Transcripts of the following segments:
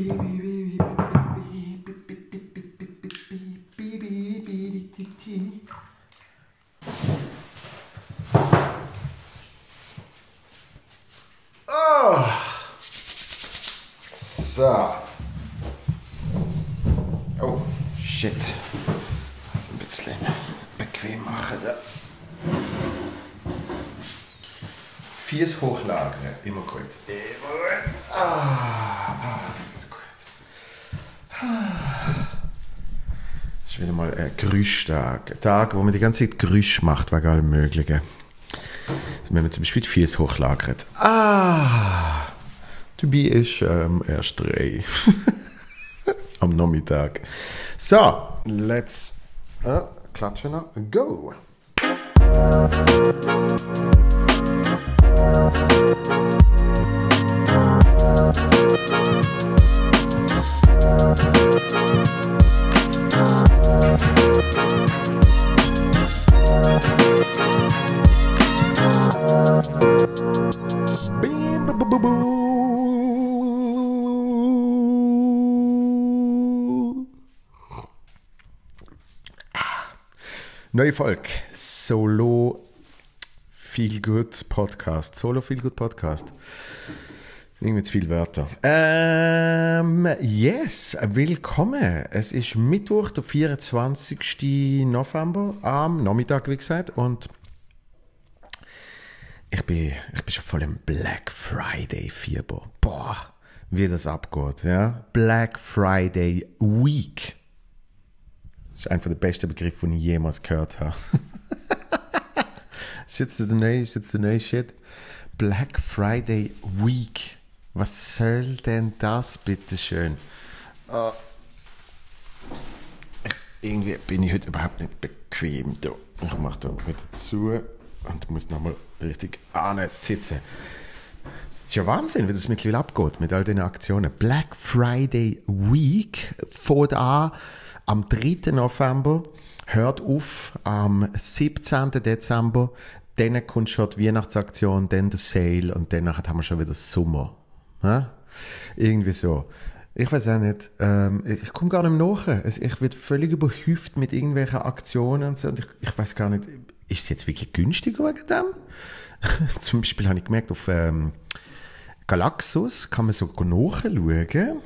Oh. So. Oh, shit. So ein bisschen bequem machen da. Vier Hochlagern, immer gut. Immer gut. Ah. Geräuschtag. Tag, wo man die ganze Zeit Geräusch macht, wegen allem Möglichen. Wenn man zum Beispiel die Füße hochlagert. Ah! Dabei ist ähm, erst drei. Am Nachmittag. So, let's äh, klatschen noch. Go! Neue Folge. Solo Feel Good Podcast. Solo Feel Good Podcast. Irgendwie zu viele Wörter. Ähm, yes, willkommen. Es ist Mittwoch, der 24. November am Nachmittag, wie gesagt. Und ich bin, ich bin schon voll im Black Friday Fieber. Boah, wie das abgeht, ja. Black Friday Week. Das ist einer der besten Begriffe, den ich jemals gehört habe. ist der neue, ist jetzt der neue Shit. Black Friday Week. Was soll denn das, bitteschön? Oh. Ah. Irgendwie bin ich heute überhaupt nicht bequem. Da. Ich mache da wieder zu und muss nochmal richtig sitzen. Es ist ja Wahnsinn, wie das mittlerweile abgeht mit all den Aktionen. Black Friday Week fährt an am 3. November, hört auf am 17. Dezember, dann kommt schon die Weihnachtsaktion, dann der Sale und danach haben wir schon wieder Sommer. Ja? Irgendwie so. Ich weiß auch nicht, ähm, ich komme gar nicht nach. Also ich werde völlig überhäuft mit irgendwelchen Aktionen und so. Und ich, ich weiß gar nicht, ist es jetzt wirklich günstiger wegen dem? Zum Beispiel habe ich gemerkt, auf ähm, Galaxus kann man so nachschauen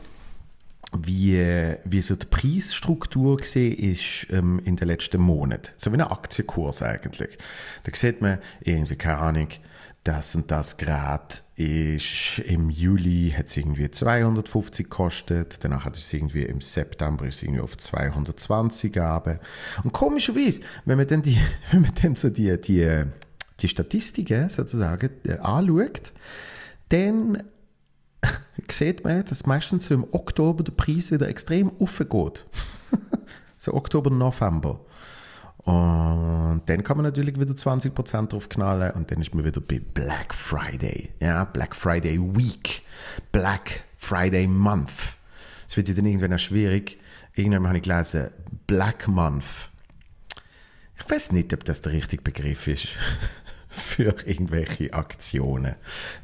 wie, wie so die Preisstruktur gesehen ist ähm, in den letzten Monaten. So wie ein Aktienkurs eigentlich. Da sieht man irgendwie, keine Ahnung, das und das Grad ist im Juli hat es irgendwie 250 gekostet, danach hat es irgendwie im September ist irgendwie auf 220 gegeben. Und komischerweise, wenn man dann die, wenn man dann so die, die, die Statistiken sozusagen äh, anschaut, dann sieht man, dass meistens im Oktober der Preis wieder extrem aufgeht. so Oktober, November. Und dann kann man natürlich wieder 20% drauf knallen und dann ist man wieder bei Black Friday. Ja, Black Friday Week. Black Friday Month. Es wird sich dann irgendwann auch schwierig. Irgendwann habe ich gelesen, Black Month. Ich weiß nicht, ob das der richtige Begriff ist. für irgendwelche Aktionen.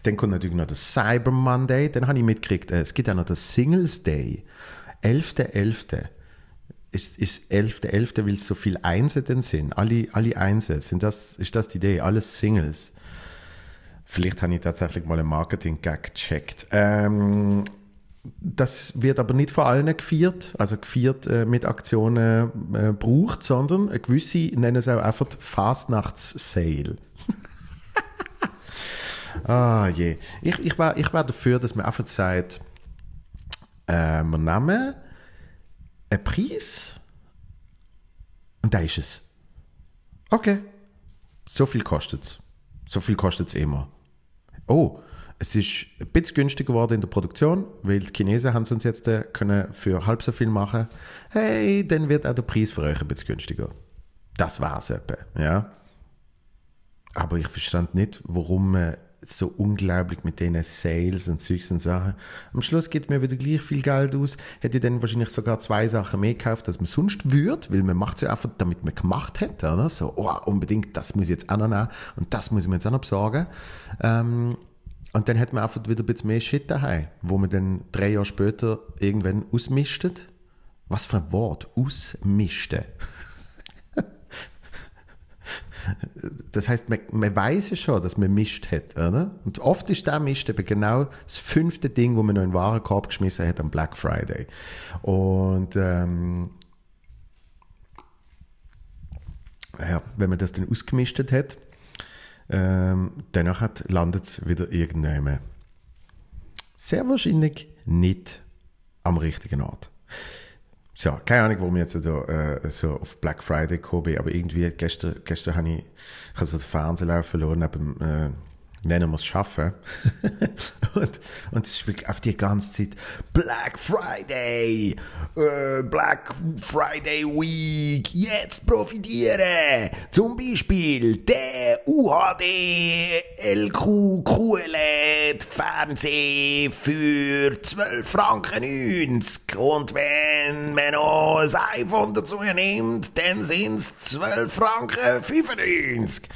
Dann kommt natürlich noch der Cyber Monday. Dann habe ich mitgekriegt, äh, es gibt auch noch den Singles Day. 11.11. Ist, 11.11., .11., weil es so viele Einsen denn sind. Alle, alle Einsen. Sind das, ist das die Idee? Alles Singles. Vielleicht habe ich tatsächlich mal einen Marketing-Gag gecheckt. Ähm, das wird aber nicht von allen gefeiert, also gefeiert äh, mit Aktionen äh, braucht, sondern gewisse nennen es auch einfach Fastnachts-Sale. ah je. Ich, ich, war, ich war dafür, dass man einfach sagt, äh, mein Name, ein Preis und da ist es. Okay. So viel kostet es. So viel kostet es eh immer. Oh, es ist ein bisschen günstiger geworden in der Produktion, weil die Chinesen haben es uns jetzt äh, können für halb so viel machen. Hey, dann wird auch der Preis für euch ein bisschen günstiger. Das war's etwa, ja aber ich verstand nicht, warum man so unglaublich mit diesen Sales und Zeugs und Sachen. Am Schluss geht mir wieder gleich viel Geld aus. Hätte ich dann wahrscheinlich sogar zwei Sachen mehr gekauft, als man sonst würde, weil man macht es ja einfach, damit man gemacht hat. Oder? So, oh, unbedingt, das muss ich jetzt auch noch nehmen und das muss ich mir jetzt auch noch besorgen. Ähm, und dann hat man einfach wieder ein bisschen mehr Shit daheim, wo man dann drei Jahre später irgendwann ausmistet. Was für ein Wort, ausmisten. Das heißt, man, man weiß ja schon, dass man mischt hat. Oder? Und oft ist der Mist eben genau das fünfte Ding, wo man noch in den Warenkorb geschmissen hat am Black Friday. Und ähm, ja, wenn man das dann ausgemistet hat, ähm, danach landet es wieder irgendwann. Sehr wahrscheinlich nicht am richtigen Ort so, keine Ahnung, warum ich jetzt da, äh, so auf Black Friday gekommen bin, aber irgendwie gestern, gestern habe ich, ich hab so den Fernseher laufen lassen neben, äh, nennen wir es schaffen. und, und es ist wirklich auf die ganze Zeit Black Friday, äh, Black Friday Week, jetzt profitiere! Zum Beispiel der UHD LQ QLED Fernseh für 12 Franken 90. Und wenn man noch ein iPhone dazu nimmt, dann sind es 12 Franken 95.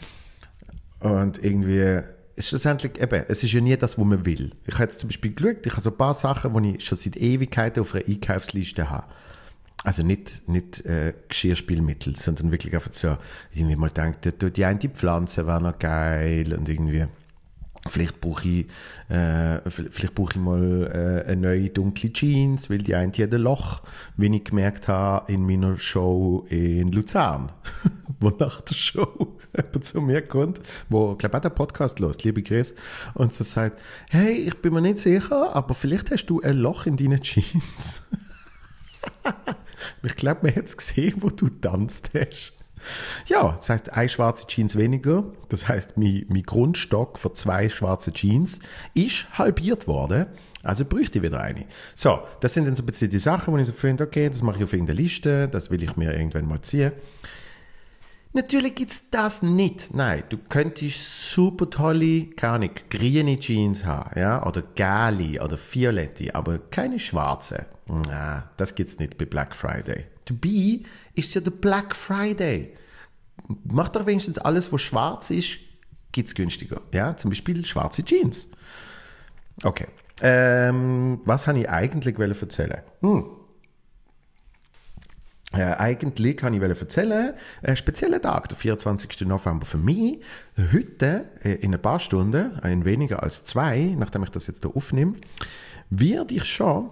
Und irgendwie es schlussendlich eben, es ist ja nie das, was man will. Ich habe jetzt zum Beispiel geschaut, ich habe so ein paar Sachen, die ich schon seit Ewigkeiten auf einer Einkaufsliste habe. Also nicht, nicht äh, Geschirrspielmittel, sondern wirklich einfach so, ich irgendwie mal denkt, die eine Pflanze wäre noch geil und irgendwie vielleicht brauche ich, äh, vielleicht brauche ich mal äh, eine neue dunkle Jeans, weil die eine hat ein Loch, wie ich gemerkt habe in meiner Show in Luzern. wo nach der Show jemand zu mir kommt, wo, glaube auch der Podcast los, liebe Chris, und so sagt, hey, ich bin mir nicht sicher, aber vielleicht hast du ein Loch in deinen Jeans. ich glaube, man hat es gesehen, wo du tanzt hast. Ja, das heißt, ein schwarze Jeans weniger, das heißt, mein, mein Grundstock für zwei schwarze Jeans ist halbiert worden. Also bräuchte ich wieder eine. So, das sind dann so ein bisschen die Sachen, wo ich so finde, okay, das mache ich auf irgendeiner Liste, das will ich mir irgendwann mal ziehen. Natürlich gibt es das nicht. Nein, du könntest super tolle, keine Ahnung, grüne Jeans haben, ja, oder gali oder violette, aber keine schwarze. Nein, das gibt es nicht bei Black Friday. Dabei ist ja der Black Friday. Mach doch wenigstens alles, was schwarz ist, gibt es günstiger. Ja, zum Beispiel schwarze Jeans. Okay. Ähm, was habe ich eigentlich erzählen? Hm. Äh, eigentlich kann ich erzählen, einen äh, speziellen Tag, der 24. November für mich. Heute, äh, in ein paar Stunden, äh, in weniger als zwei, nachdem ich das jetzt hier aufnehme, wird ich schon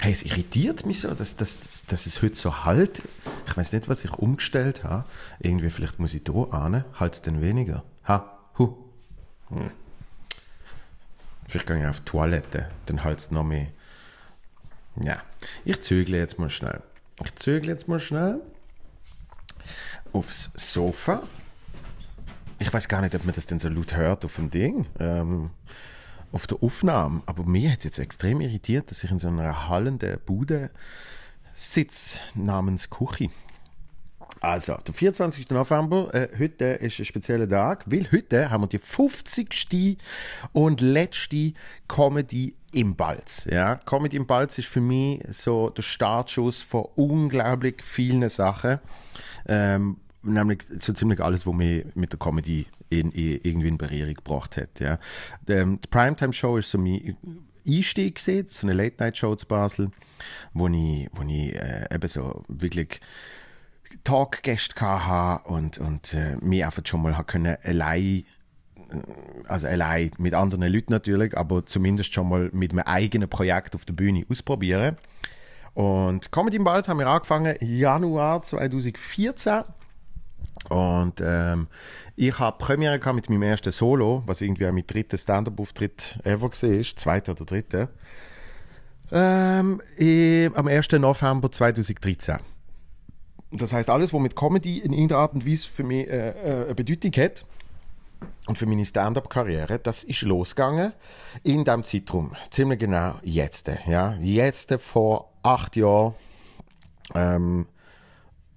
Hey, es irritiert mich so, dass, dass, dass es heute so halt. Ich weiß nicht, was ich umgestellt habe. Irgendwie, vielleicht muss ich hier ahnen, halt es denn weniger. Ha, hu. Hm. Vielleicht gehe ich auf die Toilette, dann halt es noch mehr. Ja, ich zügle jetzt mal schnell. Ich zügle jetzt mal schnell aufs Sofa. Ich weiß gar nicht, ob man das denn so laut hört auf dem Ding, ähm, auf der Aufnahme. Aber mir hat es jetzt extrem irritiert, dass ich in so einer hallenden Bude sitze namens Küche. Also, der 24. November, äh, heute ist ein spezieller Tag, weil heute haben wir die 50. und letzte Comedy im Balz. Ja? Comedy im Balz ist für mich so der Startschuss von unglaublich vielen Sachen. Ähm, nämlich so ziemlich alles, was mich mit der Comedy in, in, irgendwie in Berührung gebracht hat. Ja? Ähm, die, die Primetime-Show ist so mein Einstieg so eine Late-Night-Show zu Basel, wo ich, wo ich äh, eben so wirklich Talkgäste hatte und, und äh, mich einfach schon mal können allein äh, also allein mit anderen Leuten natürlich, aber zumindest schon mal mit meinem eigenen Projekt auf der Bühne ausprobieren. Und Comedy im Balz haben wir angefangen Januar 2014. Und ähm, ich habe Premiere mit meinem ersten Solo, was irgendwie auch mein dritter Stand-Up-Auftritt ever war, zweiter oder dritter. Ähm, am 1. November 2013. Das heißt, alles, was mit Comedy in irgendeiner Art und Weise für mich äh, äh, eine Bedeutung hat und für meine Stand-up-Karriere, das ist losgegangen in diesem Zeitraum. Ziemlich genau jetzt. Ja? Jetzt vor acht Jahren ähm,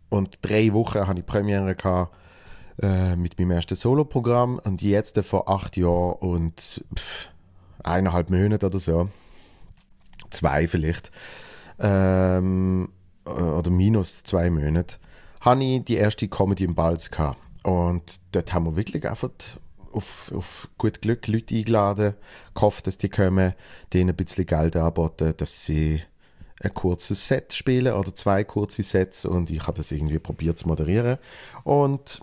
und drei Wochen hatte ich Premiere gehabt, äh, mit meinem ersten Solo-Programm und jetzt vor acht Jahren und pff, eineinhalb Monaten oder so, zwei vielleicht, ähm, äh, oder minus zwei Monate, habe ich die erste Comedy im Balz gehabt. Und dort haben wir wirklich einfach auf, auf gut Glück Leute eingeladen, gehofft, dass die kommen, denen ein bisschen Geld anbieten, dass sie ein kurzes Set spielen oder zwei kurze Sets und ich habe das irgendwie probiert zu moderieren. Und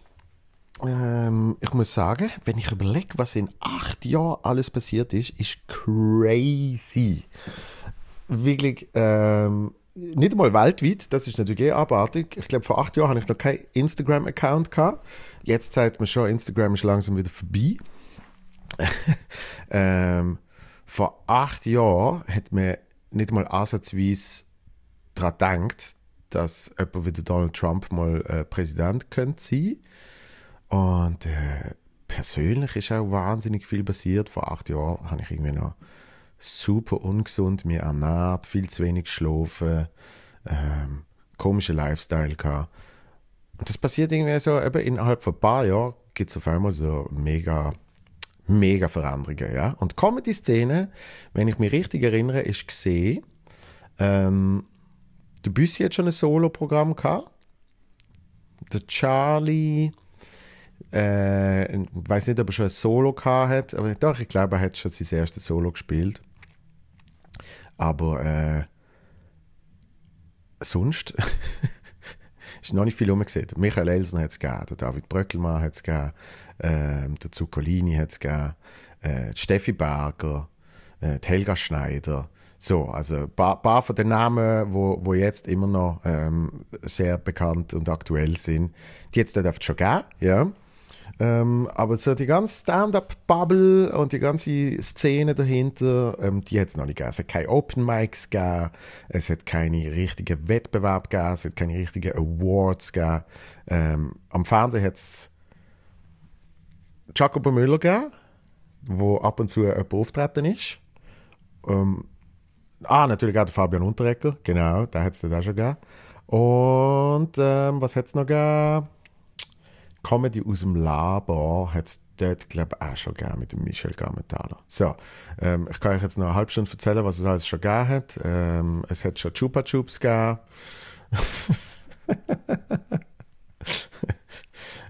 ähm, ich muss sagen, wenn ich überlege, was in acht Jahren alles passiert ist, ist crazy. Wirklich, ähm, nicht einmal weltweit, das ist natürlich eh abartig. Ich glaube, vor acht Jahren hatte ich noch keinen Instagram-Account. Jetzt zeigt man schon, Instagram ist langsam wieder vorbei. ähm, vor acht Jahren hat man nicht einmal ansatzweise daran gedacht, dass jemand wie Donald Trump mal äh, Präsident könnte sein. Und äh, persönlich ist auch wahnsinnig viel passiert. Vor acht Jahren habe ich irgendwie noch super ungesund mir ernährt, viel zu wenig geschlafen, ähm, komischen Lifestyle gehabt. Und das passiert irgendwie so, eben innerhalb von ein paar Jahren gibt es auf einmal so mega, mega Veränderungen. Ja? Und Comedy-Szene, wenn ich mich richtig erinnere, ist gesehen, ähm, der Büssi hat schon ein Solo-Programm gehabt. Der Charlie, äh, ich weiß nicht, ob er schon ein Solo gehabt hat, aber doch, ich glaube, er hat schon sein erstes Solo gespielt. Aber äh, sonst ist noch nicht viel rumgesehen. Michael Elsen hat es gegeben, David Bröckelmann hat es ähm, gegeben, äh, der Zuccolini hat es gegeben, äh, Steffi Berger, äh, Helga Schneider. So, also ein paar, paar, von den Namen, wo, wo jetzt immer noch ähm, sehr bekannt und aktuell sind, die jetzt dort schon gegeben. ja. Ähm, aber so die ganze Stand-up-Bubble und die ganze Szene dahinter, ähm, die hat es noch nicht gegeben. Es hat keine Open Mics gegeben, es hat keine richtigen Wettbewerb gegeben, es hat keine richtigen Awards gegeben. Ähm, am Fernsehen hat es Jacobo Müller gegeben, wo ab und zu jemand auftreten ist. Ähm, ah, natürlich auch der Fabian Unterrecker, genau, da hat es auch schon gegeben. Und ähm, was hat es noch gegeben? Comedy aus dem Labor hat es dort, glaube ich, auch schon gegeben mit dem Michel Garmentano. So, ähm, ich kann euch jetzt noch eine halbe Stunde erzählen, was es alles schon gegeben hat. Ähm, es hat schon Chupa Chups gegeben.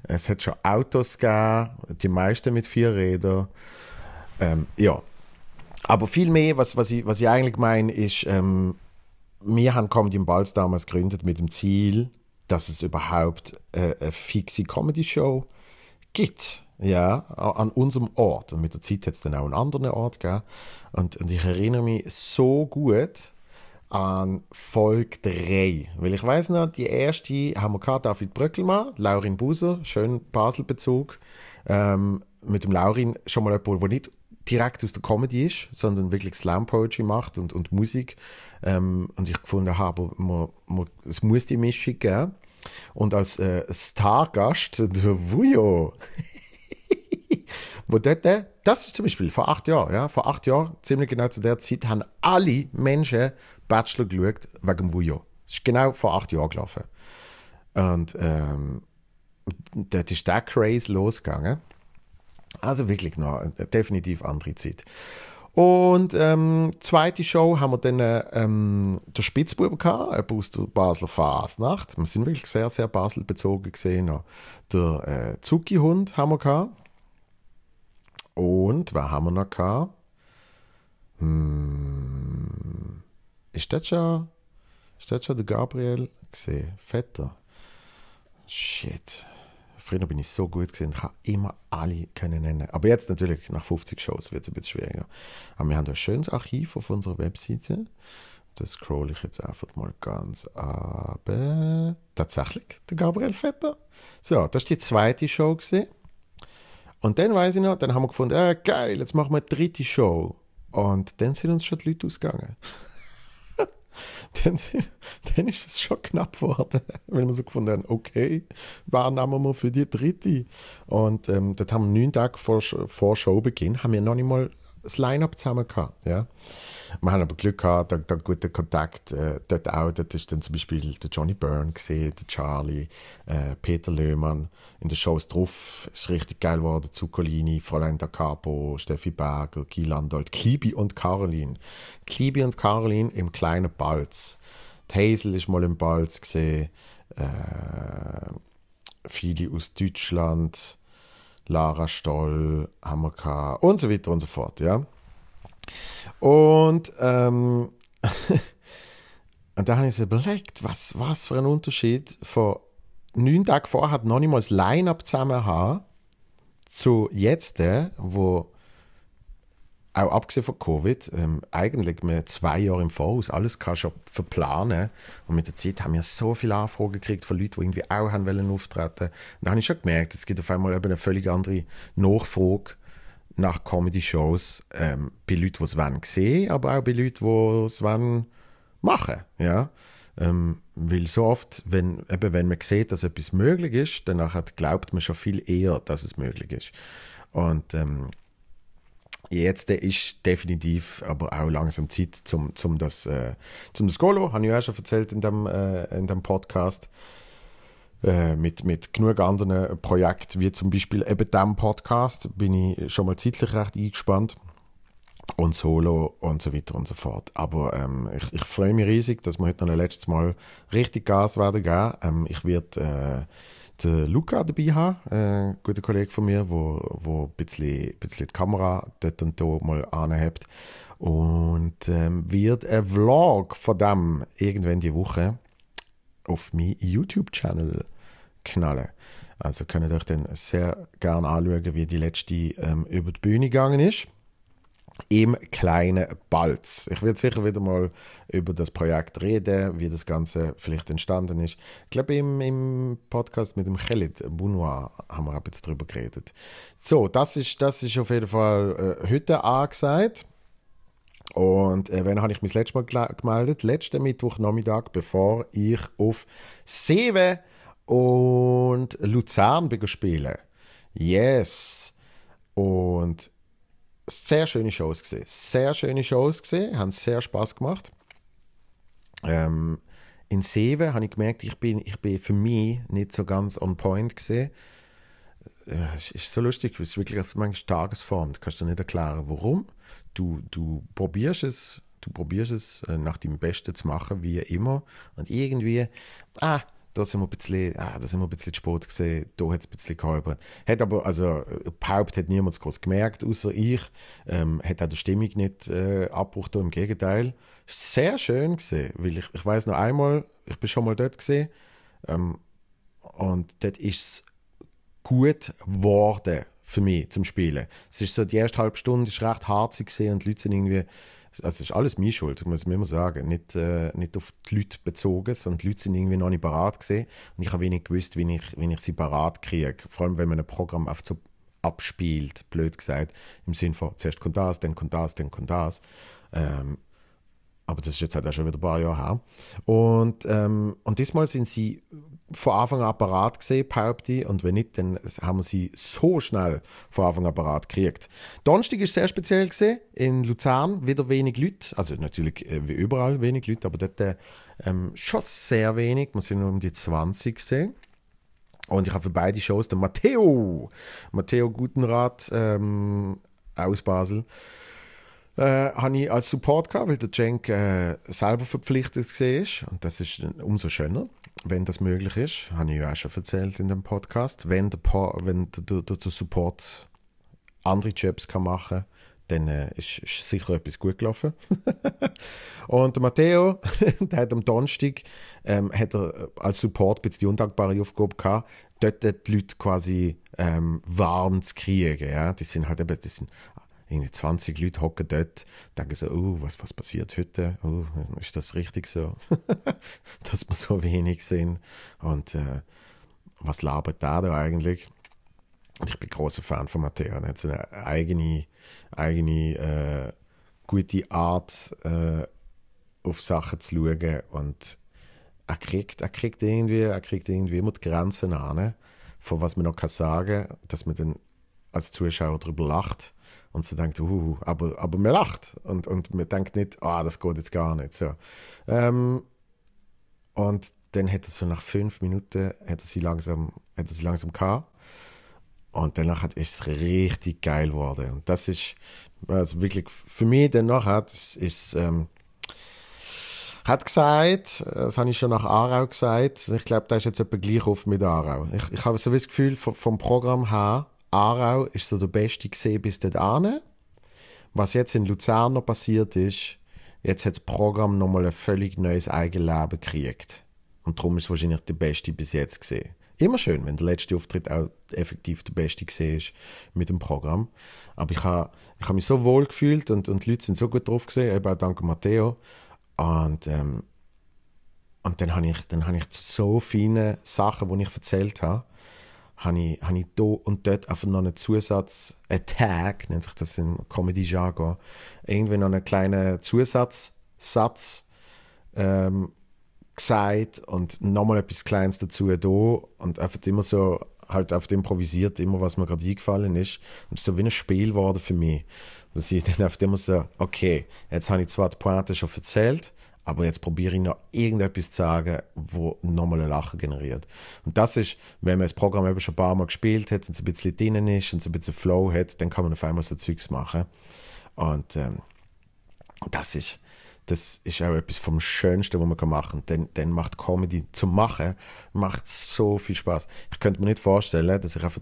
es hat schon Autos gegeben, die meisten mit vier Rädern. Ähm, ja, aber viel mehr, was, was, ich, was ich eigentlich meine, ist, ähm, wir haben Comedy im Balz damals gegründet mit dem Ziel, dass es überhaupt äh, eine fixe Comedy-Show gibt. Ja, an unserem Ort. Und mit der Zeit hat es dann auch einen anderen Ort gegeben. Und, und ich erinnere mich so gut an Folge 3. Weil ich weiß noch, die erste haben wir gehabt, David Bröckelmann, Laurin Buser, schön Baselbezug. Ähm, mit dem Laurin schon mal jemand, der nicht direkt aus der Comedy ist, sondern wirklich Slam Poetry macht und, und Musik. Ähm, und ich gefunden habe, man, man, es muss die Mischung geben. Und als äh, Stargast, der Vujo, wo dort, das ist zum Beispiel vor acht Jahren, ja, vor acht Jahren, ziemlich genau zu der Zeit, haben alle Menschen Bachelor geschaut wegen dem Vujo. Das ist genau vor acht Jahren gelaufen. Und ähm, dort ist der Craze losgegangen. Also wirklich noch äh, definitiv andere Zeit. Und ähm, zweite Show haben wir dann ähm, der Spitzbuben gehabt, ein aus der Basler Fasnacht. Wir sind wirklich sehr, sehr Basel-bezogen gesehen. Der äh, zucki haben wir gehabt. Und, wer haben wir noch gehabt? Hm, ist das schon, ist das schon der Gabriel gesehen? Vetter. Shit früher bin ich so gut gesehen, ich habe immer alle können nennen. Aber jetzt natürlich nach 50 Shows wird es ein bisschen schwieriger. Aber wir haben ein schönes Archiv auf unserer Webseite. Das scroll ich jetzt einfach mal ganz ab. Tatsächlich, der Gabriel Vetter. So, das ist die zweite Show gesehen. Und dann weiß ich noch, dann haben wir gefunden, äh, geil, jetzt machen wir eine dritte Show. Und dann sind uns schon die Leute ausgegangen. dann, dann ist es schon knapp geworden, weil wir so gefunden haben, okay, wann nehmen wir für die dritte? Und ähm, dort haben wir neun Tage vor, vor Showbeginn, haben wir noch nicht mal das Line-Up zusammen gehabt. Ja. Wir haben aber Glück gehabt, da, da guten Kontakt äh, dort auch. Dort ist dann zum Beispiel der Johnny Byrne gesehen, der Charlie, äh, Peter Löhmann. In den Shows drauf ist richtig geil geworden. Zuccolini, Fräulein da Capo, Steffi Berger, Guy Landolt, Klibi und Caroline. Klibi und Caroline im kleinen Balz. Die Hazel ist mal im Balz gesehen. Äh, viele aus Deutschland. Lara Stoll, Hammerkar und so weiter und so fort, ja. Und, ähm, und da habe ich so überlegt, was, was für ein Unterschied von neun Tagen vorher hat noch niemals Line-Up zusammen haben zu jetzt, äh, wo auch abgesehen von Covid, ähm, eigentlich wir zwei Jahre im Voraus alles kann schon verplanen. Und mit der Zeit haben wir so viele Anfragen gekriegt von Leuten, die irgendwie auch haben wollen auftreten. Und da habe ich schon gemerkt, es gibt auf einmal eben eine völlig andere Nachfrage nach Comedy-Shows ähm, bei Leuten, die es wollen sehen, aber auch bei Leuten, die es wollen machen. Ja? Ähm, weil so oft, wenn, eben, wenn man sieht, dass etwas möglich ist, danach glaubt man schon viel eher, dass es möglich ist. Und ähm, jetzt ist definitiv aber auch langsam Zeit, zum, zum das äh, zum das Golo, habe ich ja schon erzählt in dem, äh, in dem Podcast, äh, mit, mit genug anderen Projekten, wie zum Beispiel eben diesem Podcast, bin ich schon mal zeitlich recht eingespannt und Solo und so weiter und so fort. Aber ähm, ich, ich freue mich riesig, dass wir heute noch ein letztes Mal richtig Gas werden geben. Ähm, ich werde äh, den Luca dabei haben, äh, ein guter Kollege von mir, wo, wo ein, bisschen, bisschen die Kamera dort und da mal anhebt und ähm, wird ein Vlog von dem irgendwann die Woche auf meinen YouTube-Channel knallen. Also könnt ihr euch dann sehr gerne anschauen, wie die letzte ähm, über die Bühne gegangen ist im kleinen Balz. Ich werde sicher wieder mal über das Projekt reden, wie das Ganze vielleicht entstanden ist. Ich glaube, im, im Podcast mit dem Khalid Bounois haben wir ein bisschen drüber geredet. So, das ist, das ist auf jeden Fall äh, heute angesagt. Und äh, wann habe ich mich das letzte Mal gemeldet? Letzten Mittwochnachmittag, bevor ich auf Sewe und Luzern spiele. Yes! Und sehr schöne Shows gesehen. Sehr schöne Shows gesehen, haben sehr Spaß gemacht. Ähm, in Seven habe ich gemerkt, ich bin, ich bin für mich nicht so ganz on point gesehen. Äh, es ist so lustig, es ist wirklich auf manchmal Tagesform. Du kannst dir nicht erklären, warum. Du, du probierst es, du probierst es äh, nach dem Besten zu machen, wie immer. Und irgendwie, ah, da sind wir ein bisschen, ah, da sind wir ein bisschen zu spät gesehen, da hat es ein bisschen gehalten. Hat aber, also, überhaupt hat niemand groß gemerkt, außer ich. Ähm, hat auch die Stimmung nicht äh, abgebrochen, im Gegenteil. Sehr schön gesehen, weil ich, ich weiß noch einmal, ich bin schon mal dort gesehen ähm, und dort ist es gut geworden für mich zum Spielen. Es ist so, die erste halbe Stunde war recht harzig gesehen und die Leute sind irgendwie also ist alles meine Schuld, muss man immer sagen. Nicht, äh, nicht auf die Leute bezogen, sondern die Leute sind irgendwie noch nicht parat gesehen und ich habe wenig gewusst, wie ich, wie ich sie parat kriege. Vor allem, wenn man ein Programm oft so abspielt, blöd gesagt, im Sinne von zuerst kommt das, dann kommt das, dann kommt das. Ähm, aber das ist jetzt halt auch schon wieder ein paar Jahre her. Und, ähm, und diesmal sind sie von Anfang an parat gesehen, behaupte Und wenn nicht, dann haben wir sie so schnell von Anfang an parat gekriegt. Donnerstag war sehr speziell. Gewesen. In Luzern wieder wenig Leute. Also natürlich äh, wie überall wenig Leute, aber dort äh, ähm, schon sehr wenig. Wir sind nur um die 20 gesehen. Und ich habe für beide Shows den Matteo, Matteo Gutenrat ähm, aus Basel, äh, habe ich als Support gehabt, weil der Cenk äh, selber verpflichtet war. Und das ist umso schöner wenn das möglich ist, habe ich ja auch schon erzählt in dem Podcast, wenn der, po wenn der, der, der Support andere Jobs kann machen kann, dann äh, ist, ist, sicher etwas gut gelaufen. und der Matteo, der hat am Donnerstag ähm, hat er äh, als Support ein die undankbare Aufgabe gehabt, dort die Leute quasi ähm, warm zu kriegen. Ja? Die sind halt eben, die sind irgendwie 20 Leute hocken dort, denken so, oh, was, was passiert heute? Oh, ist das richtig so? Dass wir so wenig sind. Und äh, was labert da da eigentlich? Und ich bin großer Fan von Matteo. Er hat so eine eigene, eigene äh, gute Art, äh, auf Sachen zu schauen. Und er kriegt, er kriegt, irgendwie, er kriegt irgendwie immer die Grenzen an, von was man noch kann sagen kann, dass man dann als Zuschauer darüber lacht und so denkt, uh, aber, aber man lacht und, und man denkt nicht, ah, das geht jetzt gar nicht. So. Ähm, und dann hat er so nach fünf Minuten hat er sie langsam, hat er sie langsam gehabt. Und danach ist es richtig geil geworden. Und das ist also wirklich für mich danach hat ist ähm, hat gesagt, das habe ich schon nach Aarau gesagt, ich glaube, da ist jetzt etwa gleich auf mit Aarau. Ich, ich habe so das Gefühl vom, vom Programm her, Aarau ist so der beste gesehen bis dahin. Was jetzt in Luzern noch passiert ist, jetzt hat das Programm nochmal ein völlig neues Eigenleben gekriegt. Und darum ist es wahrscheinlich der beste bis jetzt gesehen. Immer schön, wenn der letzte Auftritt auch effektiv der beste gesehen ist mit dem Programm. Aber ich habe ich hab mich so wohl gefühlt und, und die Leute sind so gut drauf gesehen, eben auch dank Matteo. Und, ähm, und dann habe ich, hab ich so viele Sachen, die ich erzählt habe, habe ich, habe ich hier und dort einfach noch einen Zusatz, einen Tag, nennt sich das im Comedy-Jargon, irgendwie noch einen kleinen Zusatzsatz ähm, gesagt und nochmal etwas Kleines dazu da und einfach immer so halt auf improvisiert, immer was mir gerade eingefallen ist. Und so wie ein Spiel geworden für mich. Dass ich dann einfach immer so, okay, jetzt habe ich zwar die Pointe schon erzählt, aber jetzt probiere ich noch irgendetwas zu sagen, wo nochmal ein Lachen generiert. Und das ist, wenn man das Programm eben schon ein paar Mal gespielt hat und es ein bisschen drinnen ist und es ein bisschen Flow hat, dann kann man auf einmal so Zeugs machen. Und ähm, das ist das ist auch etwas vom Schönsten, was man machen kann. Denn, macht Comedy zu machen, macht so viel Spaß. Ich könnte mir nicht vorstellen, dass ich einfach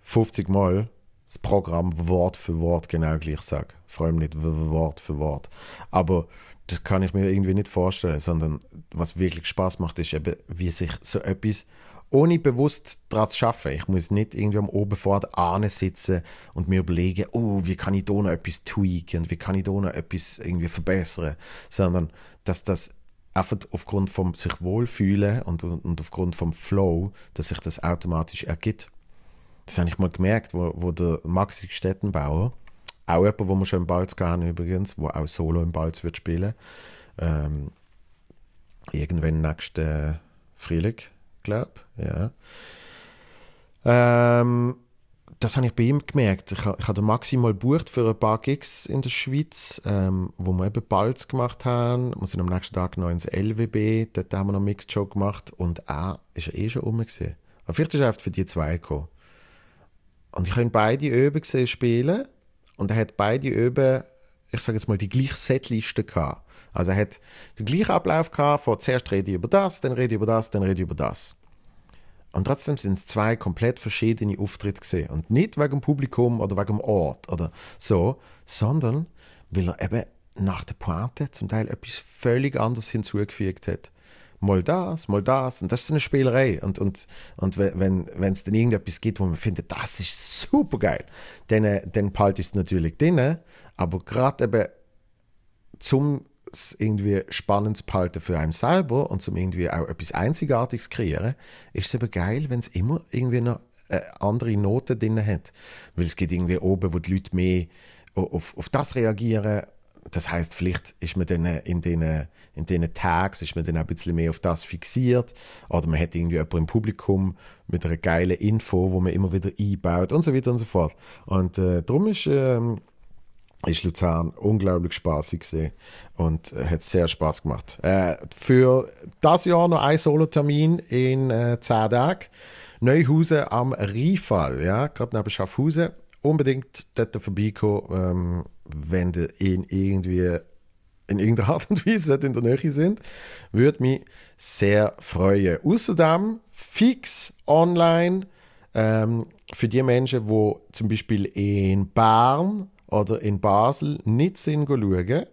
50 Mal das Programm Wort für Wort genau gleich sage. Vor allem nicht Wort für Wort. Aber das kann ich mir irgendwie nicht vorstellen, sondern was wirklich Spaß macht, ist eben, wie sich so etwas ohne bewusst daran zu arbeiten. Ich muss nicht irgendwie am Oberfahrt sitzen und mir überlegen, oh, wie kann ich da noch etwas tweaken und wie kann ich da noch etwas irgendwie verbessern, sondern dass das einfach aufgrund vom sich wohlfühlen und, und, und aufgrund vom Flow, dass sich das automatisch ergibt. Das habe ich mal gemerkt, wo, wo der Maxi Stettenbauer, auch jemand, wo wir schon im Balz hatten übrigens, wo auch Solo im Balz wird spielen. Ähm, irgendwann nächsten äh, Frühling, glaube ich. Ja. Ähm, das habe ich bei ihm gemerkt. Ich, habe maximal Maxi bucht für ein paar Gigs in der Schweiz, ähm, wo wir eben Balz gemacht haben. Wir sind am nächsten Tag noch ins LWB, dort haben wir noch Mixed Show gemacht und er ist eh schon rum. Gewesen. Aber vielleicht ist er für die zwei gekommen. Und ich habe beide oben gesehen spielen und er hat beide eben, ich sage jetzt mal, die gleiche Setliste gehabt. Also er hat den gleichen Ablauf gehabt, von zuerst rede ich über das, dann rede ich über das, dann rede ich über das. Und trotzdem sind es zwei komplett verschiedene Auftritte gesehen. Und nicht wegen dem Publikum oder wegen dem Ort oder so, sondern weil er eben nach der Pointe zum Teil etwas völlig anderes hinzugefügt hat mal das, mal das. Und das ist eine Spielerei. Und, und, und wenn es dann irgendetwas gibt, wo man findet, das ist super geil, dann, dann behalte ich es natürlich drin. Aber gerade eben zum irgendwie spannend zu behalten für einen selber und zum irgendwie auch etwas Einzigartiges kreieren, ist es eben geil, wenn es immer irgendwie noch äh, andere Note drin hat. Weil es geht irgendwie oben, wo die Leute mehr auf, auf das reagieren das heißt, vielleicht ist man dann äh, in diesen in den Tags ist man dann ein bisschen mehr auf das fixiert oder man hat irgendwie jemanden im Publikum mit einer geilen Info, wo man immer wieder einbaut und so weiter und so fort. Und äh, darum ist, äh, ist Luzern unglaublich spaßig gesehen und äh, hat sehr Spaß gemacht. Äh, für das Jahr noch ein Solo-Termin in äh, 10 Tagen. Neuhausen am Riefall, ja, gerade neben Schaffhausen. Unbedingt dort vorbeikommen. Ähm, wenn ihr ihn irgendwie in irgendeiner Art und Weise in der Nähe sind, würde mich sehr freuen. Außerdem fix online ähm, für die Menschen, die zum Beispiel in Bern oder in Basel nicht sind schauen,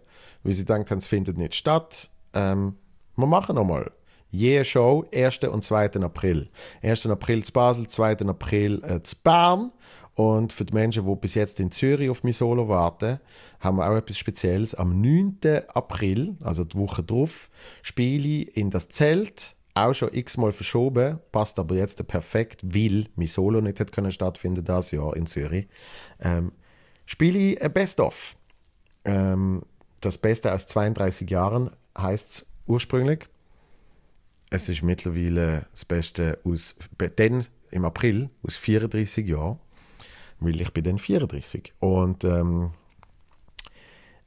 weil sie denken, es findet nicht statt. Ähm, wir machen nochmal. Jede Show, 1. und 2. April. 1. April zu Basel, 2. April äh, zu Bern. Und für die Menschen, die bis jetzt in Zürich auf mein Solo warten, haben wir auch etwas Spezielles. Am 9. April, also die Woche drauf, spiele ich in das Zelt auch schon x-mal verschoben, passt aber jetzt perfekt, weil mein Solo nicht hat können stattfinden das Jahr in Zürich. Ähm, spiele ich ein Best-of. Ähm, das Beste aus 32 Jahren heißt es ursprünglich. Es ist mittlerweile das Beste aus, dann im April, aus 34 Jahren weil ich bin dann 34. Und ähm,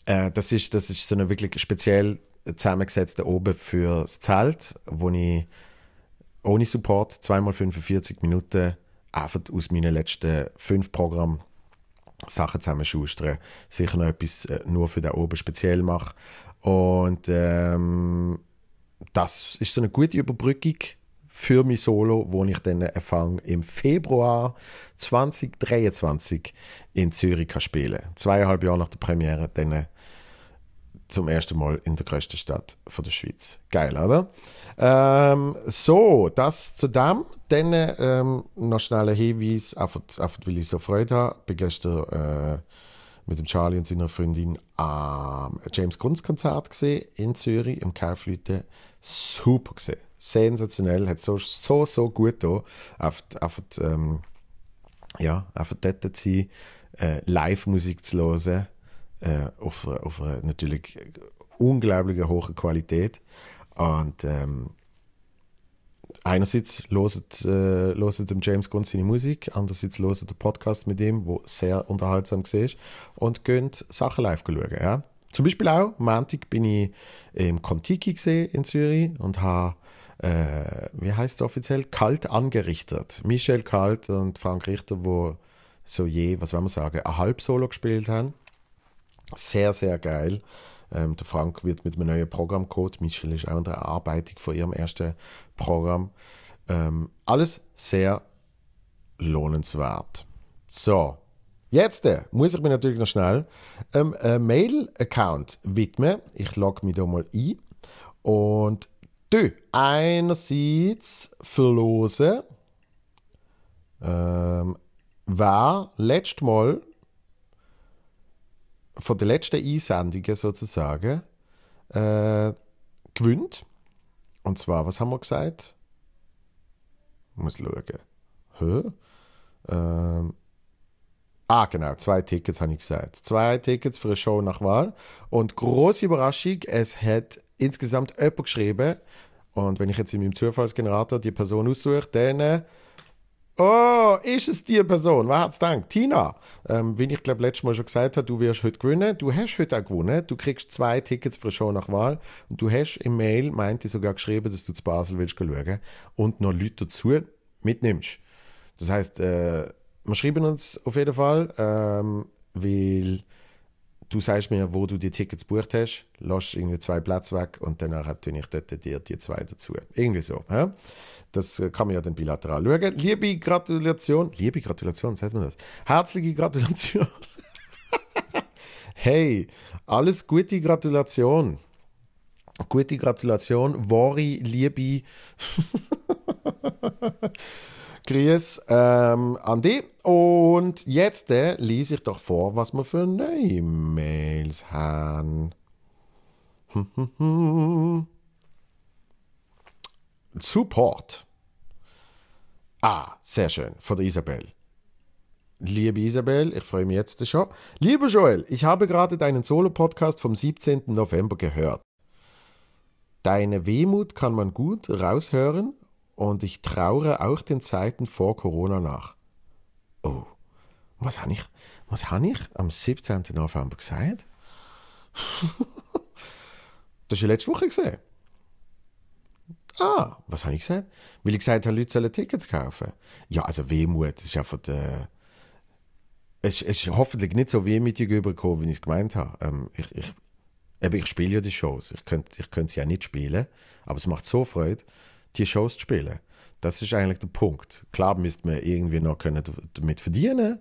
äh, das, ist, das ist so eine wirklich speziell zusammengesetzte oben für das Zelt, wo ich ohne Support zweimal 45 Minuten einfach aus meinen letzten fünf Programmen Sachen zusammenschustern. Sicher noch etwas äh, nur für den oben speziell mache. Und ähm, das ist so eine gute Überbrückung für mein Solo, wo ich dann erfange im Februar 2023 in Zürich kann spielen. Zweieinhalb Jahre nach der Premiere dann äh, zum ersten Mal in der größten Stadt von der Schweiz. Geil, oder? Ähm, so, das zu dem. Dann ähm, noch schneller Hinweis, auf einfach weil ich so Freude habe. Ich bin gestern äh, mit dem Charlie und seiner Freundin am James Kunst Konzert gesehen in Zürich im Kaufleute. Super gesehen sensationell, hat so, so, so gut da. Einfach, einfach, ähm, ja, einfach dort zu sein, äh, Live-Musik zu hören, äh, auf, auf eine natürlich unglaublich hohe Qualität. Und ähm, einerseits loset, äh, loset James Gunn seine Musik, andererseits loset den Podcast mit ihm, wo sehr unterhaltsam war, und könnt Sachen live schauen. Ja? Zum Beispiel auch, am Montag bin ich im Contiki in Zürich und habe äh, wie heißt es offiziell, Kalt angerichtet. Michel Kalt und Frank Richter, wo so je, was wollen wir sagen, ein Halbsolo gespielt haben. Sehr, sehr geil. Ähm, der Frank wird mit einem neuen Programm geholt. Michel ist auch in der Erarbeitung von ihrem ersten Programm. Ähm, alles sehr lohnenswert. So, jetzt äh, muss ich mir natürlich noch schnell ähm, äh, Mail-Account widmen. Ich logge mich da mal ein und Dö. Einerseits verlosen ähm, wer letztes Mal von den letzten Einsendungen sozusagen äh, gewinnt. Und zwar, was haben wir gesagt? Ich muss schauen. Hä? Ähm, ah, genau, zwei Tickets habe ich gesagt. Zwei Tickets für eine Show nach Wahl. Und große Überraschung, es hat insgesamt jemand geschrieben. Und wenn ich jetzt in meinem Zufallsgenerator die Person aussuche, dann. Oh, ist es die Person? Wer hat's gedacht? Tina. Ähm, wie ich glaube letztes Mal schon gesagt habe, du wirst heute gewinnen. Du hast heute auch gewonnen. Du kriegst zwei Tickets für eine Show nach Wahl. Und du hast im Mail, meinte sogar geschrieben, dass du zu Basel willst schauen und noch Leute dazu mitnimmst. Das heißt, äh, wir schreiben uns auf jeden Fall, ähm, weil du sagst mir, wo du die Tickets bucht hast, lass irgendwie zwei Plätze weg und danach tue ich dort dir die zwei dazu. Irgendwie so. Ja? Das äh, kann man ja dann bilateral schauen. Liebe Gratulation, liebe Gratulation, sagt man das? Herzliche Gratulation. hey, alles Gute Gratulation. Gute Gratulation, Wari, Liebe. Grüß ähm, an dich. Und jetzt äh, lese ich doch vor, was wir für neue Mails haben. Support. Ah, sehr schön, von der Isabel. Liebe Isabel, ich freue mich jetzt schon. Lieber Joel, ich habe gerade deinen Solo-Podcast vom 17. November gehört. Deine Wehmut kann man gut raushören und ich traure auch den Zeiten vor Corona nach. Oh, was habe ich, was hab ich am 17. November gesagt? das war letzte Woche. Gewesen. Ah, was habe ich gesagt? Weil ich gesagt habe, Leute sollen Tickets kaufen. Ja, also Wehmut, das ist einfach der... Es ist hoffentlich nicht so wehmütig übergekommen, wie ich es gemeint habe. Ähm, ich, ich, eben, ich spiele ja die Shows. Ich könnte ich könnt sie ja nicht spielen, aber es macht so Freude die Shows zu spielen. Das ist eigentlich der Punkt. Klar müsste man irgendwie noch können damit verdienen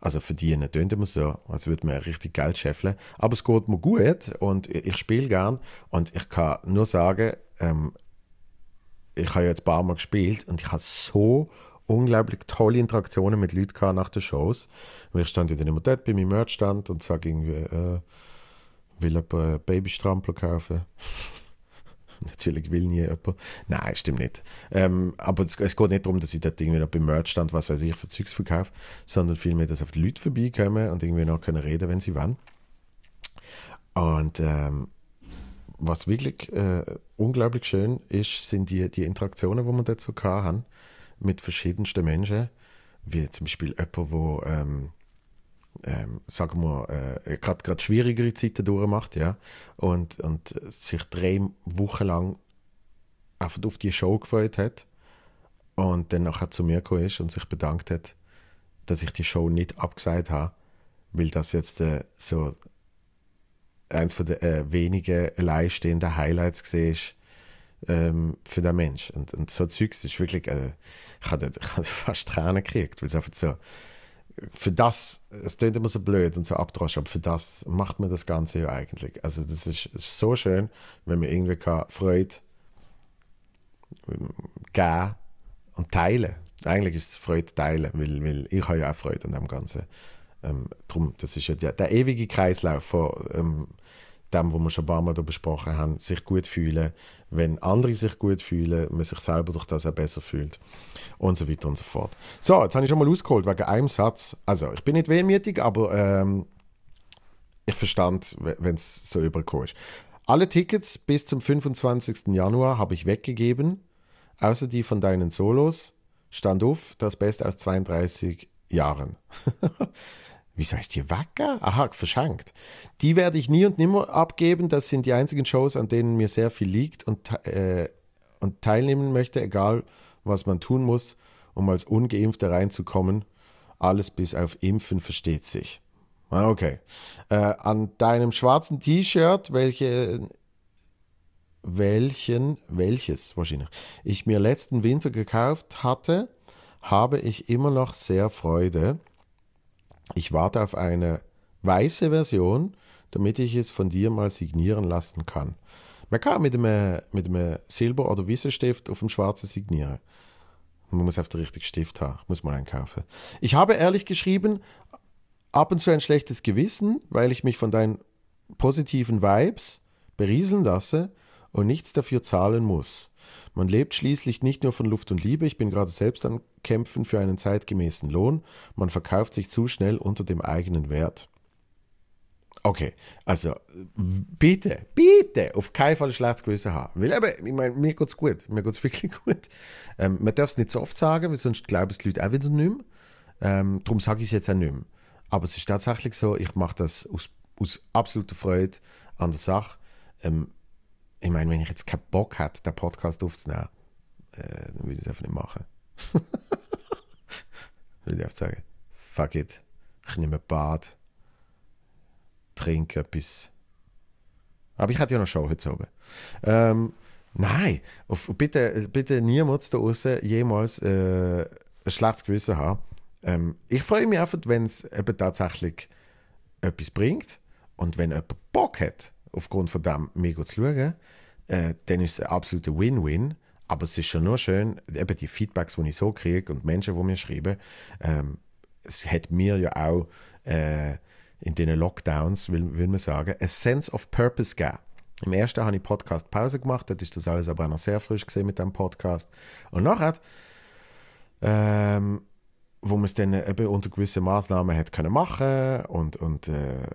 also verdienen, tönt immer so, als würde man richtig Geld scheffeln. Aber es geht mir gut und ich, spiele gern und ich kann nur sagen, ähm, ich habe ja jetzt ein paar Mal gespielt und ich habe so unglaublich tolle Interaktionen mit Leuten gehabt nach den Shows. Weil ich stand ja dann immer dort bei meinem Merchstand und sage irgendwie, äh, will ein Babystrampler kaufen. Natürlich will nie jemand. Nein, stimmt nicht. Ähm, aber es, es, geht nicht darum, dass ich dort irgendwie noch beim Merch stand, was weiß ich, für Zeugs verkaufe, sondern vielmehr, dass auf die Leute vorbeikommen und irgendwie noch können reden, wenn sie wollen. Und ähm, was wirklich äh, unglaublich schön ist, sind die, die Interaktionen, die wir dazu so haben mit verschiedensten Menschen, wie zum Beispiel jemand, der ähm, sagen wir, äh, gerade schwierigere Zeiten durchmacht, ja, und, und sich drei Wochen lang einfach auf die Show gefreut hat und dann nachher zu mir gekommen ist und sich bedankt hat, dass ich die Show nicht abgesagt habe, weil das jetzt äh, so eins von den äh, wenigen alleinstehenden Highlights gesehen ist ähm, für den Mensch. Und, und so Zeugs ist wirklich, äh, ich hatte fast Tränen gekriegt, weil es einfach so für das, es klingt immer so blöd und so abdrosch, aber für das macht man das Ganze ja eigentlich. Also das ist, ist so schön, wenn man irgendwie kann Freude ähm, geben und teilen. Eigentlich ist es Freude teilen, weil, weil ich habe ja auch Freude an dem Ganzen. Ähm, drum, das ist ja der, der ewige Kreislauf von ähm, dem, was wir schon ein paar Mal besprochen haben, sich gut fühlen, wenn andere sich gut fühlen, man sich selber durch das auch besser fühlt und so weiter und so fort. So, jetzt habe ich schon mal ausgeholt wegen einem Satz. Also, ich bin nicht wehmütig, aber ähm, ich verstand, wenn es so übergekommen ist. Alle Tickets bis zum 25. Januar habe ich weggegeben, außer die von deinen Solos. Stand auf, das Beste aus 32 Jahren. Wieso heißt die Wacker? Aha, verschenkt. Die werde ich nie und nimmer abgeben. Das sind die einzigen Shows, an denen mir sehr viel liegt und, äh, und teilnehmen möchte, egal was man tun muss, um als Ungeimpfter reinzukommen. Alles bis auf Impfen versteht sich. Ah, okay. Äh, an deinem schwarzen T-Shirt, welche, welchen, welches wahrscheinlich, ich mir letzten Winter gekauft hatte, habe ich immer noch sehr Freude. Ich warte auf eine weiße Version, damit ich es von dir mal signieren lassen kann. Man kann mit einem, mit einem Silber- oder weißen Stift auf dem schwarzen signieren. Man muss auf den richtigen Stift haben. muss mal einkaufen. Ich habe ehrlich geschrieben, ab und zu ein schlechtes Gewissen, weil ich mich von deinen positiven Vibes berieseln lasse und nichts dafür zahlen muss. Man lebt schließlich nicht nur von Luft und Liebe, ich bin gerade selbst am Kämpfen für einen zeitgemäßen Lohn, man verkauft sich zu schnell unter dem eigenen Wert. Okay, also bitte, bitte, auf keinen Fall schlechtes Gewissen haben. Weil eben, ich meine, mir geht es gut, mir geht es wirklich gut. Ähm, man darf es nicht so oft sagen, weil sonst glauben es die Leute auch wieder nicht mehr. Ähm, darum sage ich es jetzt auch nicht mehr. Aber es ist tatsächlich so, ich mache das aus, aus absoluter Freude an der Sache. Ähm, ich meine, wenn ich jetzt keinen Bock hätte, den Podcast aufzunehmen, äh, dann würde ich es einfach nicht machen. würde ich einfach sagen, fuck it, ich nehme ein Bad, trinke etwas. Aber ich hatte ja noch Show heute oben. Ähm, nein, auf, bitte, bitte niemand da draußen jemals äh, ein schlechtes Gewissen haben. Ähm, ich freue mich einfach, wenn es tatsächlich etwas bringt und wenn jemand Bock hat aufgrund von dem mega zu schauen, äh, dann ist es ein absoluter Win-Win. Aber es ist schon nur schön, eben die Feedbacks, die ich so kriege und Menschen, die mir schreiben, ähm, es hat mir ja auch äh, in diesen Lockdowns, will, will man sagen, a sense of purpose gegeben. Im ersten habe ich Podcast Pause gemacht, dort ist das alles aber auch noch sehr frisch gesehen mit dem Podcast. Und nachher, ähm, wo man es dann eben unter gewissen Maßnahmen hätte können machen und, und äh,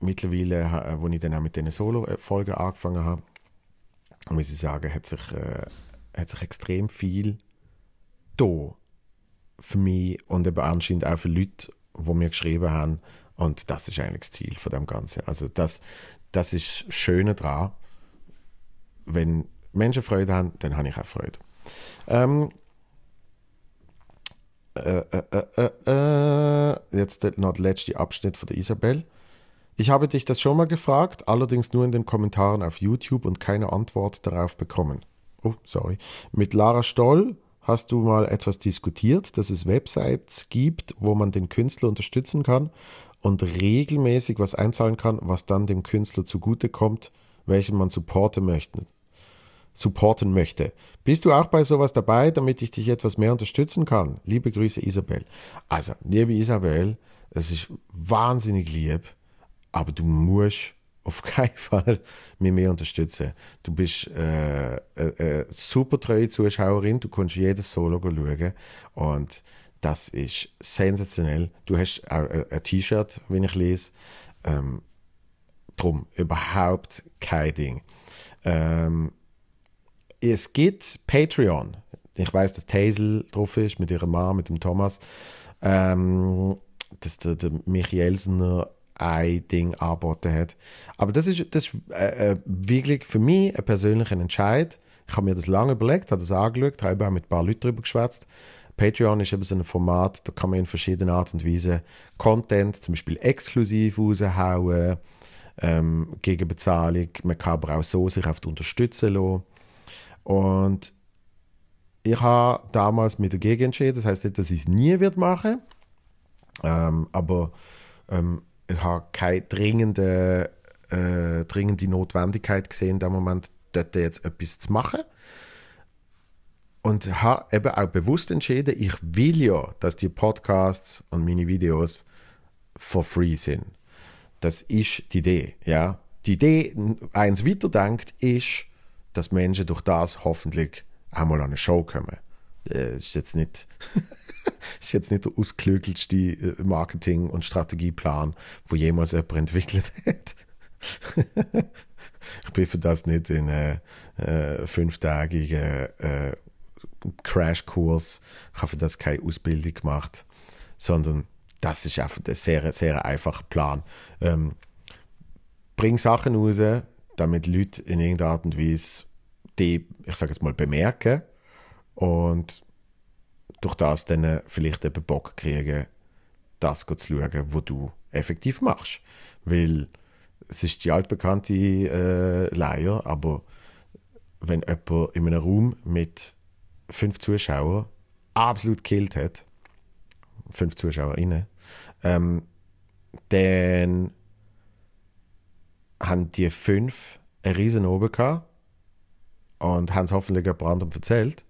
mittlerweile, wo ich dann auch mit diesen Solo-Folgen angefangen habe, muss ich sagen, hat sich, äh, hat sich extrem viel da für mich und eben anscheinend auch für Leute, die mir geschrieben haben. Und das ist eigentlich das Ziel von dem Ganzen. Also das, das ist das Schöne daran. Wenn Menschen Freude haben, dann habe ich auch Freude. Ähm, äh, äh, äh, jetzt noch der letzte Abschnitt von der Isabel. Ich habe dich das schon mal gefragt, allerdings nur in den Kommentaren auf YouTube und keine Antwort darauf bekommen. Oh, sorry. Mit Lara Stoll hast du mal etwas diskutiert, dass es Websites gibt, wo man den Künstler unterstützen kann und regelmäßig was einzahlen kann, was dann dem Künstler zugutekommt, welchen man supporten möchte. Supporten möchte. Bist du auch bei sowas dabei, damit ich dich etwas mehr unterstützen kann? Liebe Grüße, Isabel. Also, liebe Isabel, es ist wahnsinnig lieb aber du musst auf keinen Fall mich mehr unterstützen. Du bist äh, eine äh, äh, super treue Zuschauerin, du kannst jedes Solo schauen und das ist sensationell. Du hast auch äh, ein T-Shirt, wenn ich lese. Ähm, drum, überhaupt kein Ding. Ähm, es gibt Patreon. Ich weiß, dass Taisel drauf ist, mit ihrer Mama, mit dem Thomas. Ähm, dass der, der Michi ein Ding angeboten hat. Aber das ist, das ist äh, äh, wirklich für mich ein persönlicher Entscheid. Ich habe mir das lange überlegt, habe das angeschaut, habe auch mit ein paar Leuten darüber geschwätzt. Patreon ist eben so ein Format, da kann man in verschiedenen Art und Weise Content, zum Beispiel exklusiv raushauen, ähm, gegen Bezahlung. Man kann aber auch so sich auf die Unterstützung lassen. Und ich habe damals mich dagegen entschieden, das heißt nicht, dass ich es nie wird machen, ähm, aber ähm, ich habe keine dringende, äh, dringende Notwendigkeit gesehen, in dem Moment dort jetzt etwas zu machen. Und habe eben auch bewusst entschieden, ich will ja, dass die Podcasts und meine Videos for free sind. Das ist die Idee, ja. Die Idee, eins weiterdenkt, ist, dass Menschen durch das hoffentlich einmal an eine Show kommen. Das äh, ist jetzt nicht ist jetzt nicht der ausklügelste äh, Marketing- und Strategieplan, wo jemals jemand entwickelt hat. ich bin für das nicht in einem äh, äh fünftägigen äh, Crashkurs, ich habe für das keine Ausbildung gemacht, sondern das ist einfach ein sehr, sehr einfacher Plan. Ähm, bring Sachen raus, damit Leute in irgendeiner Art und Weise die, ich sage jetzt mal, bemerken und durch das dann äh, vielleicht eben Bock kriegen, das zu schauen, was du effektiv machst. Weil es ist die altbekannte äh, Leier, aber wenn jemand in einem Raum mit fünf Zuschauern absolut killt hat, fünf ZuschauerInnen, ähm, dann haben die fünf einen riesen Oben gehabt und haben es hoffentlich jemandem erzählt.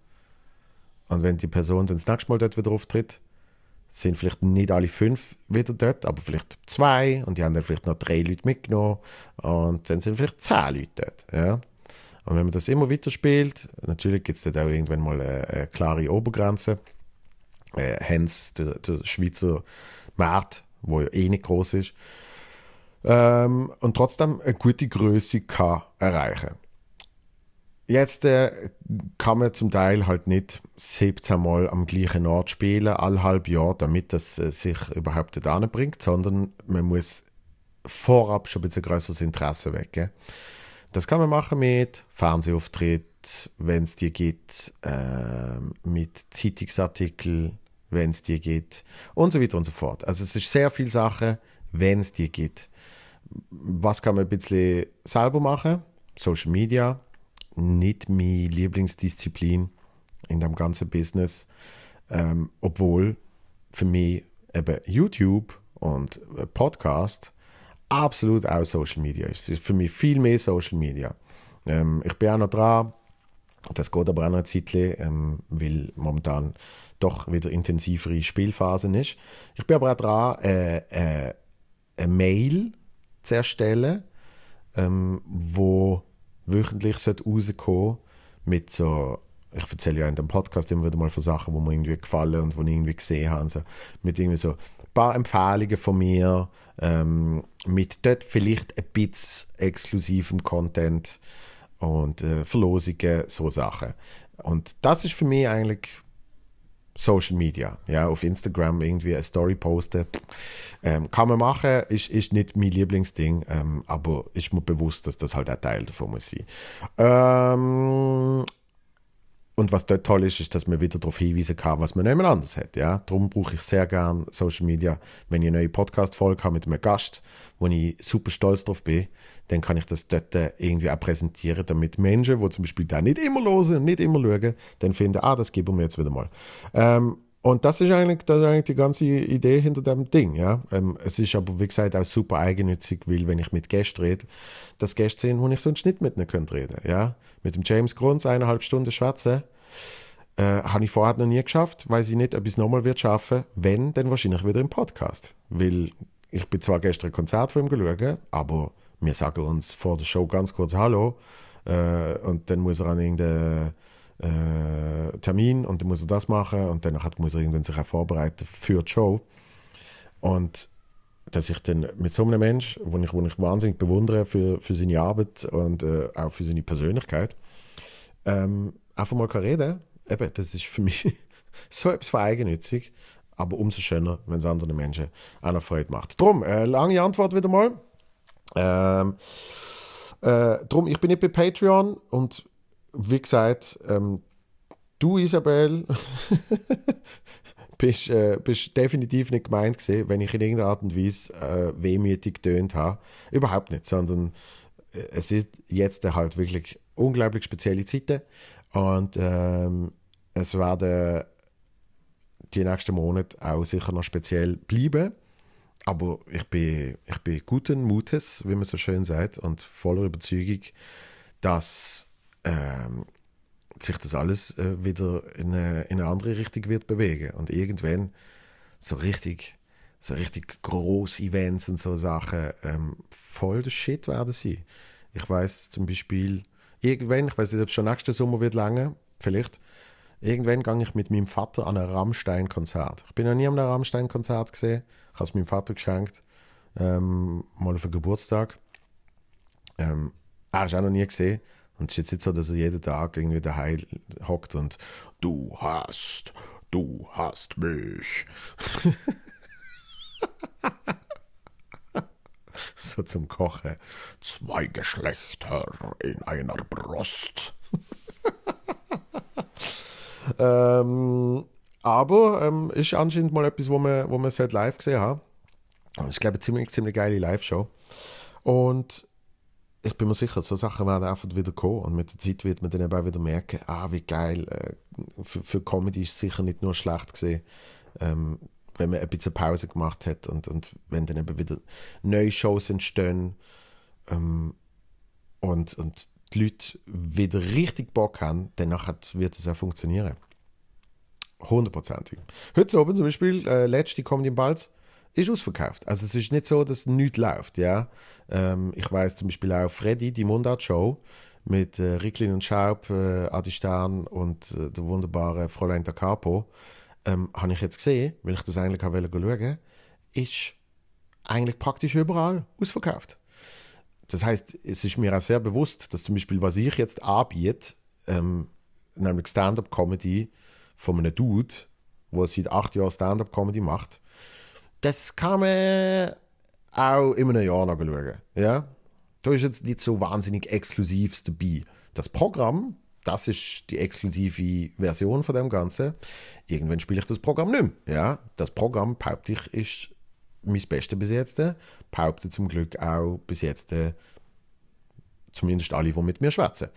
Und wenn die Person dann das nächste Mal dort wieder auftritt, sind vielleicht nicht alle fünf wieder dort, aber vielleicht zwei und die haben dann vielleicht noch drei Leute mitgenommen und dann sind vielleicht zehn Leute dort. Ja? Und wenn man das immer wieder spielt, natürlich gibt es dort auch irgendwann mal eine, eine klare Obergrenze. Äh, hence der, der Schweizer Markt, wo ja eh nicht groß ist. Ähm, und trotzdem eine gute Größe kann erreichen Jetzt äh, kann man zum Teil halt nicht 17 Mal am gleichen Ort spielen, alle halb Jahr, damit das äh, sich überhaupt dort bringt, sondern man muss vorab schon ein bisschen größeres Interesse wecken. Das kann man machen mit Fernsehauftritt, wenn es dir gibt, äh, mit Zeitungsartikel, wenn es dir gibt und so weiter und so fort. Also es ist sehr viel Sache, wenn es dir gibt. Was kann man ein bisschen selber machen? Social Media, nicht meine Lieblingsdisziplin in dem ganzen Business. Ähm, obwohl für mich eben YouTube und äh, Podcast absolut auch Social Media ist. Es ist für mich viel mehr Social Media. Ähm, ich bin auch noch dran. Das geht aber auch noch ein Zeitchen, ähm, weil momentan doch wieder intensivere Spielphasen ist. Ich bin aber auch dran, äh, äh, eine Mail zu erstellen, ähm, wo wöchentlich rauskommen mit so ich erzähle ja in dem Podcast immer wieder mal von Sachen, wo mir irgendwie gefallen und wo ich irgendwie gesehen habe. So, mit irgendwie so ein paar Empfehlungen von mir, ähm, mit dort vielleicht ein bisschen exklusivem Content und äh, Verlosungen, so Sachen. Und das ist für mich eigentlich Social Media, ja, auf Instagram irgendwie eine Story posten. Ähm, kann man machen, ist, ist nicht mein Lieblingsding, ähm, aber ich muss bewusst, dass das halt ein Teil davon muss sein. Ähm, und was dort toll ist, ist, dass man wieder darauf hinweisen kann, was man niemand anders hat. Ja? Darum brauche ich sehr gern Social Media. Wenn ich eine neue Podcast-Folge habe mit einem Gast, wo ich super stolz drauf bin, dann kann ich das dort äh, irgendwie auch präsentieren, damit Menschen, die zum Beispiel da nicht immer losen und nicht immer schauen, dann finden, ah, das geben wir jetzt wieder mal. Ähm, und das ist, eigentlich, das ist eigentlich die ganze Idee hinter dem Ding. Ja? Ähm, es ist aber, wie gesagt, auch super eigennützig, weil, wenn ich mit Gästen rede, das Gäste sehen, wo ich sonst nicht mit ihnen könnte reden ja? Mit dem James Grunz eineinhalb Stunden schwätzen, äh, habe ich vorher noch nie geschafft, weil ich nicht, ob ich es nochmal wird schaffen Wenn, dann wahrscheinlich wieder im Podcast. Weil ich bin zwar gestern ein Konzert von ihm geschaut, aber wir sagen uns vor der Show ganz kurz Hallo. Äh, und dann muss er an irgendeine äh, Termin und dann muss er das machen und dann muss er irgendwann sich auch vorbereiten für die Show. Und dass ich dann mit so einem Menschen, den ich, ich wahnsinnig bewundere für, für seine Arbeit und äh, auch für seine Persönlichkeit, ähm, einfach mal kann reden kann, das ist für mich so etwas von eigennützig, aber umso schöner, wenn es anderen Menschen auch noch Freude macht. Drum, äh, lange Antwort wieder mal. Ähm, äh, drum, ich bin nicht bei Patreon und wie gesagt, ähm, du Isabel bist, äh, bist definitiv nicht gemeint gewesen, wenn ich in irgendeiner Art und Weise äh, wehmütig getönt habe. Überhaupt nicht, sondern äh, es ist jetzt halt wirklich unglaublich spezielle Zeiten und ähm, es werden die nächsten Monate auch sicher noch speziell bleiben. Aber ich bin, ich bin guten Mutes, wie man so schön sagt, und voller Überzeugung, dass ähm, sich das alles äh, wieder in eine, in eine, andere Richtung wird bewegen. Und irgendwann so richtig, so richtig große Events und so Sachen ähm, voll der Shit werden sie. Ich weiß zum Beispiel, irgendwann, ich weiß nicht, ob es schon nächsten Sommer wird lange, vielleicht, Irgendwann ging ich mit meinem Vater an ein Rammstein-Konzert. Ich bin noch nie an einem Rammstein-Konzert gesehen. Ich habe es meinem Vater geschenkt. Ähm, mal auf einen Geburtstag. Ähm, er es auch noch nie gesehen. Und es ist jetzt nicht so, dass er jeden Tag irgendwie daheim hockt und du hast, du hast mich. so zum Kochen. Zwei Geschlechter in einer Brust. ähm, aber ähm, ist anscheinend mal etwas, wo man, wo man es halt live gesehen hat. Das ist, glaube ich, eine ziemlich, ziemlich geile Live-Show. Und ich bin mir sicher, so Sachen werden einfach wieder kommen und mit der Zeit wird man dann eben auch wieder merken, ah, wie geil, äh, für, für Comedy ist es sicher nicht nur schlecht gesehen, ähm, wenn man ein bisschen Pause gemacht hat und, und wenn dann eben wieder neue Shows entstehen ähm, und, und die Leute wieder richtig Bock haben, dann wird es auch funktionieren. Hundertprozentig. Heute oben zum Beispiel, äh, letzte Comedy im Balz, ist ausverkauft. Also es ist nicht so, dass nichts läuft, ja. Ähm, ich weiß zum Beispiel auch Freddy, die Mundart-Show mit äh, Ricklin und Schaub, äh, Adi Stern und äh, der wunderbaren Fräulein Da Capo, ähm, habe ich jetzt gesehen, weil ich das eigentlich auch schauen ist eigentlich praktisch überall ausverkauft. Das heißt, es ist mir auch sehr bewusst, dass zum Beispiel, was ich jetzt anbiete, ähm, nämlich Stand-up-Comedy von einem Dude, der seit acht Jahren Stand-up-Comedy macht, das kann man auch in einem Jahr noch schauen. Ja? Da ist jetzt nicht so wahnsinnig Exklusives dabei. Das Programm, das ist die exklusive Version von dem Ganzen. Irgendwann spiele ich das Programm nicht mehr. Ja? Das Programm, behaupte ich, ist mein Bestes bis jetzt. Behaupte zum Glück auch bis jetzt Zumindest alle, die mit mir schwätzen.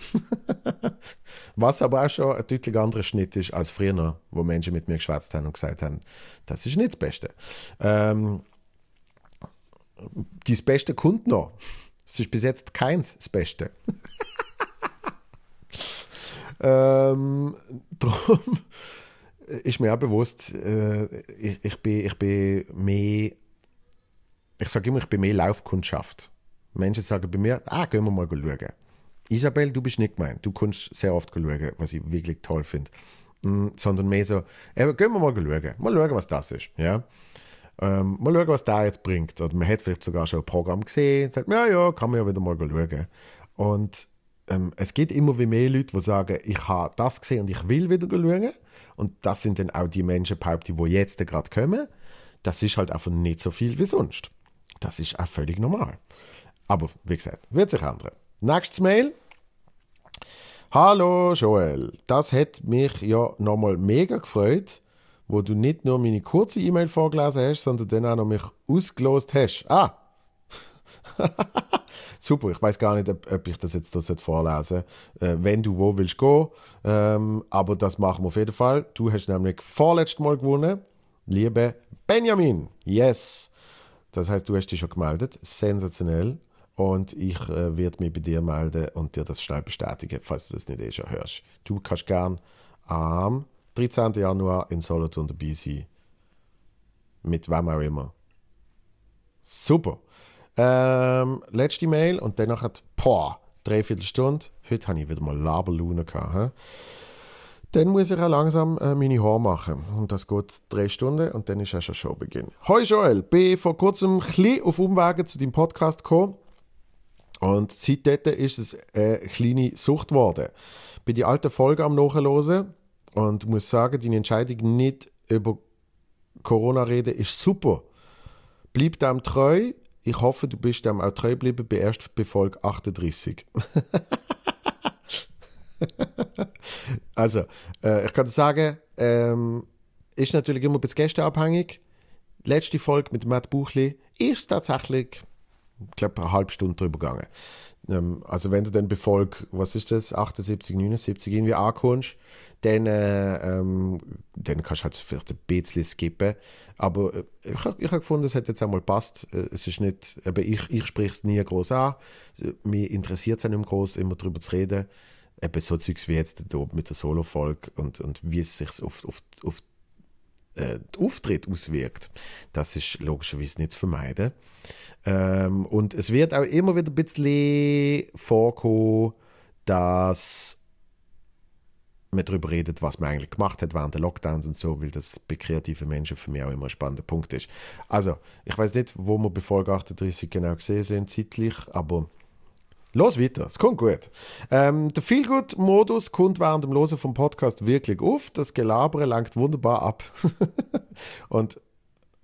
Was aber auch schon ein deutlich anderer Schnitt ist als früher, wo Menschen mit mir geschwätzt haben und gesagt haben, das ist nicht das Beste. Ähm, das Beste kommt noch. Es ist bis jetzt keins das Beste. ähm, darum ist mir auch bewusst, äh, ich, ich, bin, ich bin mehr, ich sage immer, ich bin mehr Laufkundschaft Menschen sagen bei mir, ah, gehen wir mal schauen. Isabel, du bist nicht gemeint. Du kannst sehr oft schauen, was ich wirklich toll finde. Mm, sondern mehr so, eben, gehen wir mal schauen. Mal schauen, was das ist. Ja? Ähm, mal schauen, was der jetzt bringt. Oder man hätte vielleicht sogar schon ein Programm gesehen. Und Sagt, ja, ja, kann man ja wieder mal schauen. Und ähm, es gibt immer wie mehr Leute, die sagen, ich habe das gesehen und ich will wieder schauen. Und das sind dann auch die Menschen, die jetzt gerade kommen. Das ist halt einfach nicht so viel wie sonst. Das ist auch völlig normal. Aber wie gesagt, wird sich ändern. Nächstes Mail. Hallo Joel, das hat mich ja nochmal mega gefreut, wo du nicht nur meine kurze E-Mail vorgelesen hast, sondern dann auch noch mich ausgelost hast. Ah! Super, ich weiß gar nicht, ob, ich das jetzt das vorlesen äh, wenn du wo willst gehen. Ähm, aber das machen wir auf jeden Fall. Du hast nämlich vorletztes Mal gewonnen. Liebe Benjamin, yes. Das heißt, du hast dich schon gemeldet. Sensationell und ich äh, werde mich bei dir melden und dir das schnell bestätigen, falls du das nicht eh schon hörst. Du kannst gern am 13. Januar in Solothurn dabei sein. Mit wem auch immer. Super. Ähm, letzte Mail und danach hat, boah, dreiviertel Stunde. Heute hatte ich wieder mal Laberlaune. Gehabt, he? Dann muss ich auch langsam äh, meine Haare machen. Und das geht drei Stunden und dann ist auch schon Showbeginn. Hoi Joel, bin vor kurzem ein bisschen auf Umwegen zu deinem Podcast gekommen und seitdem ist es eine kleine Sucht geworden. Bin die alten Folgen am Nachhören und muss sagen, deine Entscheidung nicht über Corona reden ist super. Bleib dem treu. Ich hoffe, du bist dem auch treu geblieben bei erst bei Folge 38. also, äh, ich kann sagen, ähm, ist natürlich immer ein bisschen gästeabhängig. Letzte Folge mit Matt Buchli ist tatsächlich ich glaube, eine halbe Stunde drüber gegangen. Ähm, also wenn du den Befolg, was ist das, 78, 79 irgendwie ankommst, dann, äh, ähm, dann kannst du halt vielleicht ein bisschen skippen. Aber äh, ich, habe gefunden, es hat jetzt einmal passt. Äh, es ist nicht, eben ich, ich spreche es nie groß an. Mir interessiert es auch nicht groß, immer darüber zu reden. Eben so Zeugs wie jetzt mit der Solo-Folge und, und wie es sich auf, auf, auf äh, Auftritt auswirkt. Das ist logischerweise nicht zu vermeiden. Ähm, und es wird auch immer wieder ein bisschen vorkommen, dass man darüber redet, was man eigentlich gemacht hat während der Lockdowns und so, weil das bei kreativen Menschen für mich auch immer ein spannender Punkt ist. Also, ich weiß nicht, wo wir bei Folge 38 genau gesehen sind, zeitlich, aber Los weiter, es kommt gut. Ähm, der Feelgood-Modus kommt während dem Losen vom Podcast wirklich auf. Das Gelabere langt wunderbar ab. Und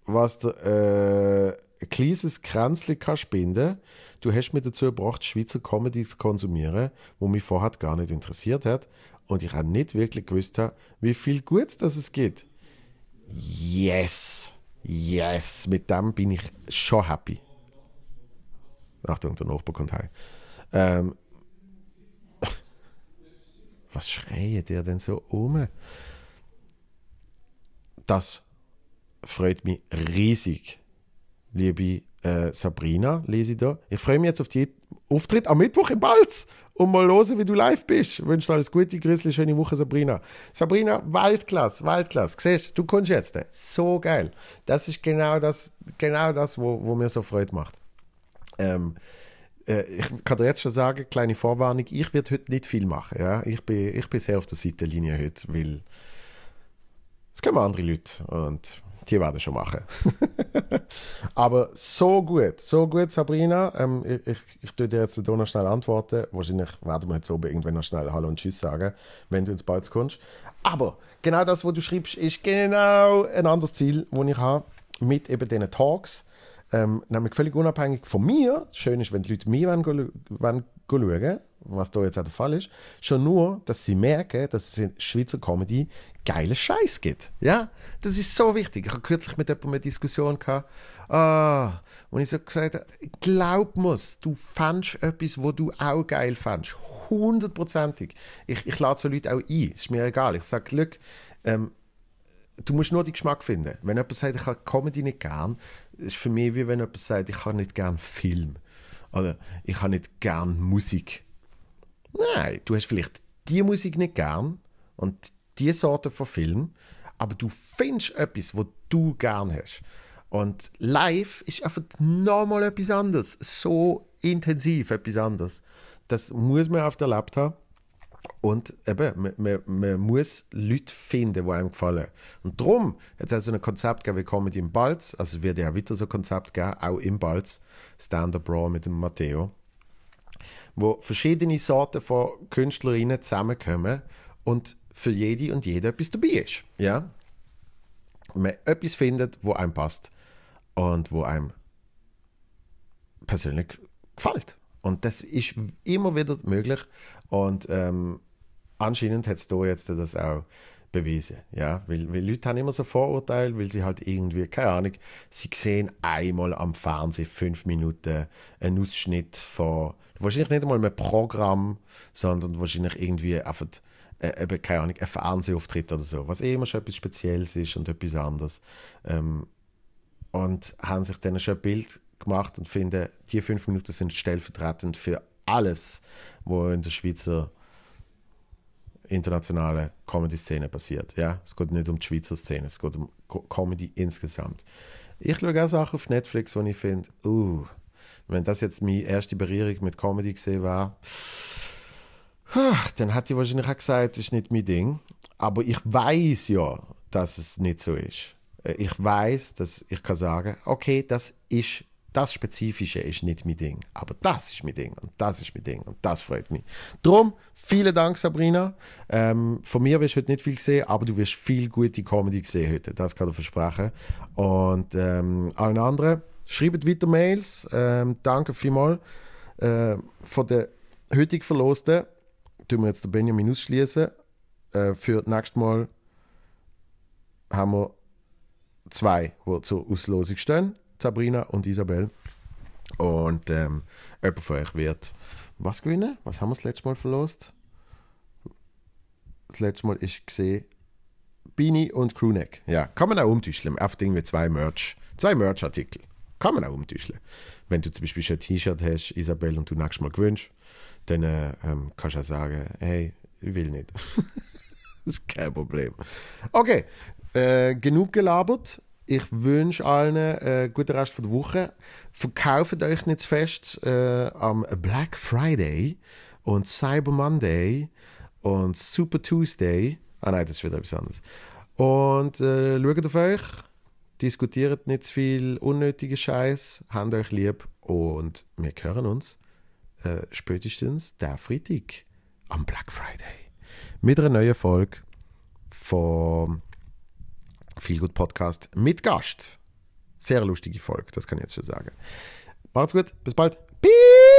was der äh, kleines Kränzli kann spenden, du hast mir dazu gebracht, Schweizer Comedy zu konsumieren, wo mich vorher gar nicht interessiert hat. Und ich habe nicht wirklich gewusst, wie viel Gutes das es gibt. Yes! Yes! Mit dem bin ich schon happy. Achtung, der Nachbar kommt heim. Ähm, was schreit ihr denn so um? Das freut mich riesig, liebe äh, Sabrina, lese ich da. Ich freue mich jetzt auf die Auftritt am Mittwoch im Balz und mal hören, wie du live bist. Ich wünsche dir alles Gute, grüßli, schöne Woche, Sabrina. Sabrina, Waldklasse, Waldklasse. Siehst du, kommst jetzt. Äh, so geil. Das ist genau das, genau das, wo, wo mir so Freude macht. Ähm, äh, ich kann dir jetzt schon sagen, kleine Vorwarnung, ich werde heute nicht viel machen. Ja? Ich, bin, ich bin sehr auf der Seitenlinie heute, weil es können andere Leute und die werden schon machen. Aber so gut, so gut, Sabrina. Ähm, ich, ich, ich dir jetzt hier noch schnell antworten. Wahrscheinlich werden wir jetzt oben irgendwann noch schnell Hallo und Tschüss sagen, wenn du ins Balz kommst. Aber genau das, was du schreibst, ist genau ein anderes Ziel, das ich habe mit eben diesen Talks ähm, nämlich völlig unabhängig von mir. Schön ist, wenn die Leute mir wollen, wollen schauen, was da jetzt auch der Fall ist. Schon nur, dass sie merken, dass es in Schweizer Comedy geile Scheiß gibt. Ja, das ist so wichtig. Ich habe kürzlich mit jemandem eine Diskussion gehabt. Ah, und ich so gesagt habe, glaub mir, du fändest etwas, wo du auch geil fändest. Hundertprozentig. Ich, ich lade so Leute auch ein. Ist mir egal. Ich sage, Glück, ähm, du musst nur den Geschmack finden. Wenn jemand sagt, ich habe Comedy nicht gern, ist für mich wie wenn jemand sagt, ich habe nicht gern Film. Oder ich habe nicht gern Musik. Nein, du hast vielleicht die Musik nicht gern und die Sorte von Film, aber du findest etwas, was du gern hast. Und live ist einfach nochmal etwas anderes. So intensiv etwas anderes. Das muss man auf der Laptop. haben. Und eben, man, man, man, muss Leute finden, die einem gefallen. Und darum hat es auch so ein Konzept gegeben wie Comedy im Balz. Also es wird ja weiter so ein Konzept geben, auch im Balz. Stand-Up Raw mit dem Matteo. Wo verschiedene Sorten von Künstlerinnen zusammenkommen und für jede und jede etwas dabei ist. Ja? Man etwas findet, wo einem passt und wo einem persönlich gefällt. Und das ist immer wieder möglich. Und ähm, anscheinend hat es da jetzt das auch bewiesen. Ja? Weil, weil Leute haben immer so Vorurteile, weil sie halt irgendwie, keine Ahnung, sie sehen einmal am Fernsehen fünf Minuten einen Ausschnitt von, wahrscheinlich nicht einmal einem Programm, sondern wahrscheinlich irgendwie einfach äh, eben, keine Ahnung, ein Fernsehauftritt oder so, was eh immer schon etwas Spezielles ist und etwas anderes. Ähm, und haben sich dann schon ein Bild gemacht und finde, die fünf Minuten sind stellvertretend für alles, was in der Schweizer internationalen Comedy-Szene passiert. Ja? Es geht nicht um die Schweizer Szene, es geht um Comedy insgesamt. Ich schaue auch Sachen auf Netflix, wo ich finde, uh, wenn das jetzt meine erste Berührung mit Comedy gesehen war, dann hat die wahrscheinlich auch gesagt, das ist nicht mein Ding. Aber ich weiß ja, dass es nicht so ist. Äh, ich weiß, dass ich kann sagen, okay, das ist das Spezifische ist nicht mein Ding, aber das ist mein Ding und das ist mein Ding und das freut mich. Drum, vielen Dank, Sabrina. Ähm, von mir wirst du heute nicht viel sehen, aber du wirst viel gute Comedy sehen heute. Das kann ich versprechen. Und ähm, allen anderen, schreibt weiter Mails. Ähm, danke vielmals. Äh, von der heutigen Verlosten tun wir jetzt den Benjamin ausschließen. Äh, für nächste Mal haben wir zwei, die zur Auslosung stehen. Sabrina und Isabel. Und ähm, jemand von euch wird was gewinnen? Was haben wir das letzte Mal verlost? Das letzte Mal ist gesehen Beanie und Crewneck. Ja, kann man auch umtüscheln. Auf irgendwie zwei Merch, zwei Merch-Artikel. Kann man auch umtischeln. Wenn du zum Beispiel ein T-Shirt hast, Isabel, und du nächstes Mal gewünscht, dann äh, ähm, kannst du auch sagen, hey, ich will nicht. das ist kein Problem. Okay, äh, genug gelabert. Ich wünsche allen einen äh, guten Rest der Woche. Verkauft euch nicht zu fest äh, am Black Friday und Cyber Monday und Super Tuesday. Ah nein, das ist wieder etwas anderes. Und äh, schaut auf euch, diskutiert nicht zu viel unnötige Scheiß, habt euch lieb und wir hören uns äh, spätestens der Freitag am Black Friday mit einer neuen Folge von Feelgood Podcast mit Gast. Sehr lustige Folge, das kann ich jetzt schon sagen. Macht's gut, bis bald. Peace!